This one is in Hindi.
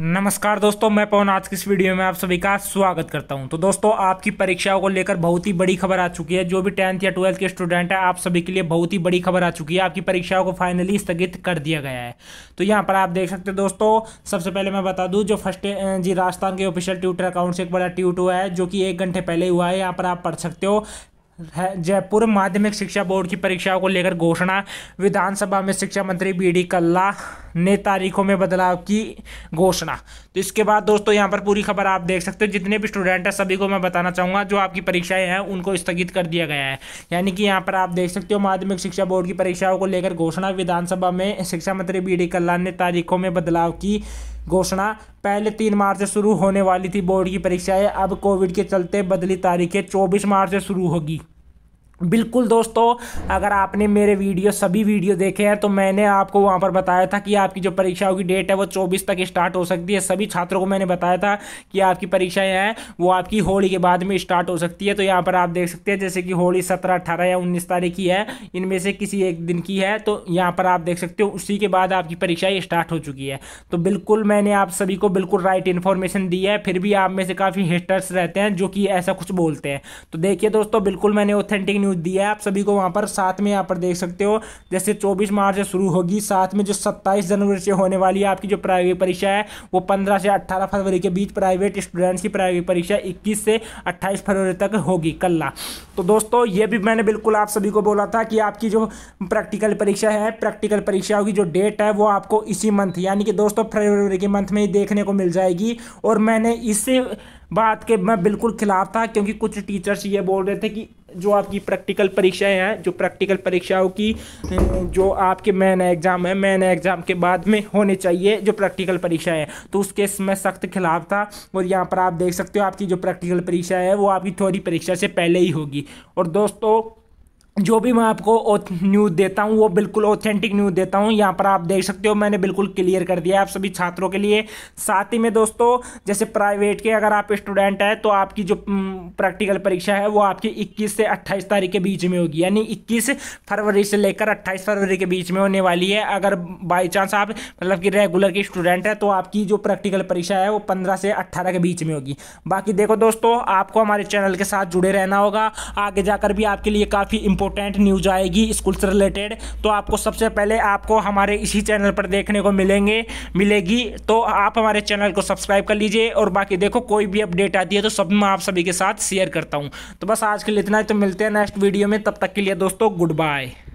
नमस्कार दोस्तों मैं पवन आज की इस वीडियो में आप सभी का स्वागत करता हूं तो दोस्तों आपकी परीक्षाओं को लेकर बहुत ही बड़ी खबर आ चुकी है जो भी टेंथ या ट्वेल्थ के स्टूडेंट है आप सभी के लिए बहुत ही बड़ी खबर आ चुकी है आपकी परीक्षाओं को फाइनली स्थगित कर दिया गया है तो यहां पर आप देख सकते हैं दोस्तों सबसे पहले मैं बता दूँ जो फर्स्ट जी राजस्थान के ऑफिशियल ट्विटर अकाउंट से एक बड़ा ट्वीट हुआ है जो कि एक घंटे पहले हुआ है यहाँ पर आप पढ़ सकते हो जयपुर माध्यमिक शिक्षा बोर्ड की परीक्षाओं को लेकर घोषणा विधानसभा में शिक्षा मंत्री बी डी कल्ला ने तारीखों में बदलाव की घोषणा तो इसके बाद दोस्तों यहाँ पर पूरी खबर आप देख सकते हो जितने भी स्टूडेंट हैं सभी को मैं बताना चाहूँगा जो आपकी परीक्षाएं हैं उनको स्थगित कर दिया गया है यानी कि यहाँ पर आप देख सकते हो माध्यमिक शिक्षा बोर्ड की परीक्षाओं को लेकर घोषणा विधानसभा में शिक्षा मंत्री बी डी कल्ला ने तारीखों में बदलाव की घोषणा पहले तीन मार्च से शुरू होने वाली थी बोर्ड की परीक्षाएं अब कोविड के चलते बदली तारीखें चौबीस मार्च से शुरू होगी बिल्कुल दोस्तों अगर आपने मेरे वीडियो सभी वीडियो देखे हैं तो मैंने आपको वहाँ पर बताया था कि आपकी जो परीक्षाओं की डेट है वो 24 तक स्टार्ट हो सकती है सभी छात्रों को मैंने बताया था कि आपकी परीक्षाएं हैं वो आपकी होली के बाद में स्टार्ट हो सकती है तो यहाँ पर आप देख सकते हैं जैसे कि होली सत्रह अट्ठारह या उन्नीस तारीख की है इनमें से किसी एक दिन की है तो यहाँ पर आप देख सकते हो उसी के बाद आपकी परीक्षाएँ स्टार्ट हो चुकी है तो बिल्कुल मैंने आप सभी को बिल्कुल राइट इन्फॉर्मेशन दी है फिर भी आप में से काफ़ी हेटर्स रहते हैं जो कि ऐसा कुछ बोलते हैं तो देखिए दोस्तों बिल्कुल मैंने ऑथेंटिक न्यूज़ दी है आप सभी को वहां पर साथ में यहाँ पर देख सकते हो जैसे चौबीस मार्च से शुरू होगी साथ में जो सत्ताईस जनवरी से होने वाली है आपकी जो प्राइवेट परीक्षा है वो पंद्रह से अट्ठारह फरवरी के बीच प्राइवेट स्टूडेंट्स की प्राइवेट परीक्षा इक्कीस से अट्ठाईस फरवरी तक होगी कल्ला तो दोस्तों ये भी मैंने बिल्कुल आप सभी को बोला था कि आपकी जो प्रैक्टिकल परीक्षा है प्रैक्टिकल परीक्षाओं की जो डेट है वो आपको इसी मंथ यानी कि दोस्तों फरवरी के मंथ में ही देखने को मिल जाएगी और मैंने इससे बात के मैं बिल्कुल खिलाफ था क्योंकि कुछ टीचर्स ये बोल रहे थे कि जो आपकी प्रैक्टिकल परीक्षाएं हैं जो प्रैक्टिकल परीक्षाओं की जो आपके मैन एग्ज़ाम है मैन एग्ज़ाम के बाद में होने चाहिए जो प्रैक्टिकल परीक्षाएं हैं तो उस केस में सख्त खिलाफ था और यहाँ पर आप देख सकते हो आपकी जो प्रैक्टिकल परीक्षा है वो आपकी थ्योरी परीक्षा से पहले ही होगी और दोस्तों जो भी मैं आपको न्यूज़ देता हूँ वो बिल्कुल ऑथेंटिक न्यूज़ देता हूँ यहाँ पर आप देख सकते हो मैंने बिल्कुल क्लियर कर दिया आप सभी छात्रों के लिए साथ ही में दोस्तों जैसे प्राइवेट के अगर आप स्टूडेंट हैं तो आपकी जो प्रैक्टिकल परीक्षा है वो आपकी 21 से 28 तारीख के बीच में होगी यानी इक्कीस फरवरी से लेकर अट्ठाईस फरवरी के बीच में होने वाली है अगर बाई चांस आप मतलब कि रेगुलर की स्टूडेंट है तो आपकी जो प्रैक्टिकल परीक्षा है वो पंद्रह से अट्ठारह के बीच में होगी बाकी देखो दोस्तों आपको हमारे चैनल के साथ जुड़े रहना होगा आगे जाकर भी आपके लिए काफ़ी इंपॉर्टेंट इंपॉर्टेंट न्यूज आएगी स्कूल से रिलेटेड तो आपको सबसे पहले आपको हमारे इसी चैनल पर देखने को मिलेंगे मिलेगी तो आप हमारे चैनल को सब्सक्राइब कर लीजिए और बाकी देखो कोई भी अपडेट आती है तो सब मैं आप सभी के साथ शेयर करता हूँ तो बस आज के लिए इतना ही तो मिलते हैं नेक्स्ट वीडियो में तब तक के लिए दोस्तों गुड बाय